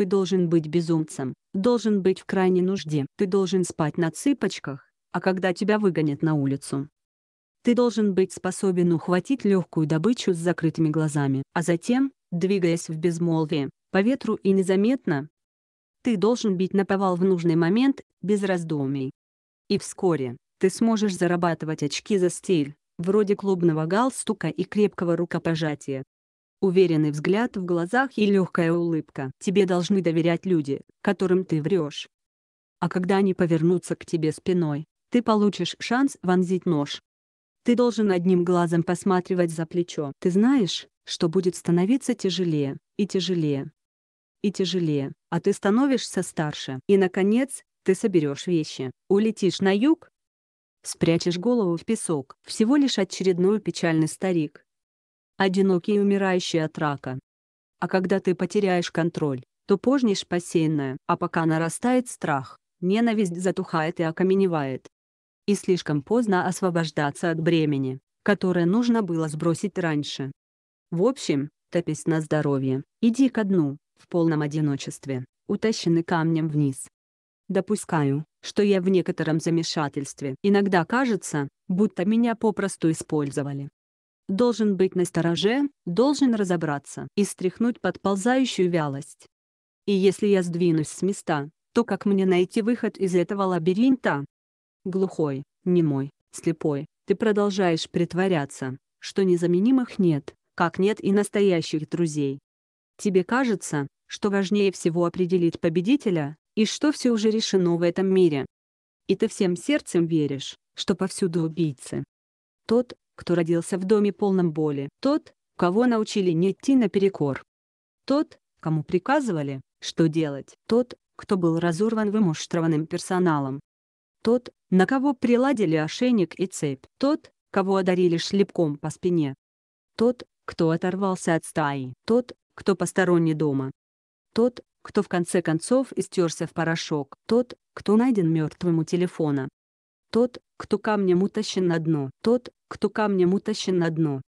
Ты должен быть безумцем, должен быть в крайней нужде, ты должен спать на цыпочках, а когда тебя выгонят на улицу. Ты должен быть способен ухватить легкую добычу с закрытыми глазами, а затем, двигаясь в безмолвии, по ветру и незаметно, ты должен бить на повал в нужный момент, без раздумий. И вскоре, ты сможешь зарабатывать очки за стиль, вроде клубного галстука и крепкого рукопожатия, Уверенный взгляд в глазах и легкая улыбка. Тебе должны доверять люди, которым ты врешь. А когда они повернутся к тебе спиной, ты получишь шанс вонзить нож. Ты должен одним глазом посматривать за плечо. Ты знаешь, что будет становиться тяжелее, и тяжелее, и тяжелее, а ты становишься старше. И, наконец, ты соберешь вещи, улетишь на юг, спрячешь голову в песок. Всего лишь очередной печальный старик, одинокий и умирающий от рака. А когда ты потеряешь контроль, то познишь посеянное, а пока нарастает страх, ненависть затухает и окаменевает. И слишком поздно освобождаться от бремени, которое нужно было сбросить раньше. В общем, топись на здоровье, иди ко дну, в полном одиночестве, утащенный камнем вниз. Допускаю, что я в некотором замешательстве. Иногда кажется, будто меня попросту использовали должен быть настороже, должен разобраться и стряхнуть подползающую вялость. И если я сдвинусь с места, то как мне найти выход из этого лабиринта? Глухой, немой, слепой, ты продолжаешь притворяться, что незаменимых нет, как нет и настоящих друзей. Тебе кажется, что важнее всего определить победителя, и что все уже решено в этом мире. И ты всем сердцем веришь, что повсюду убийцы. Тот, кто родился в доме полном боли, тот, кого научили не идти наперекор. Тот, кому приказывали, что делать, тот, кто был разорван вымуштрованным персоналом. Тот, на кого приладили ошейник и цепь. Тот, кого одарили шлепком по спине. Тот, кто оторвался от стаи. Тот, кто посторонний дома. Тот, кто в конце концов истерся в порошок. Тот, кто найден мертвым у телефона. Тот, кто камнем утащен на дно. Тот, кто камнем утащен на дно.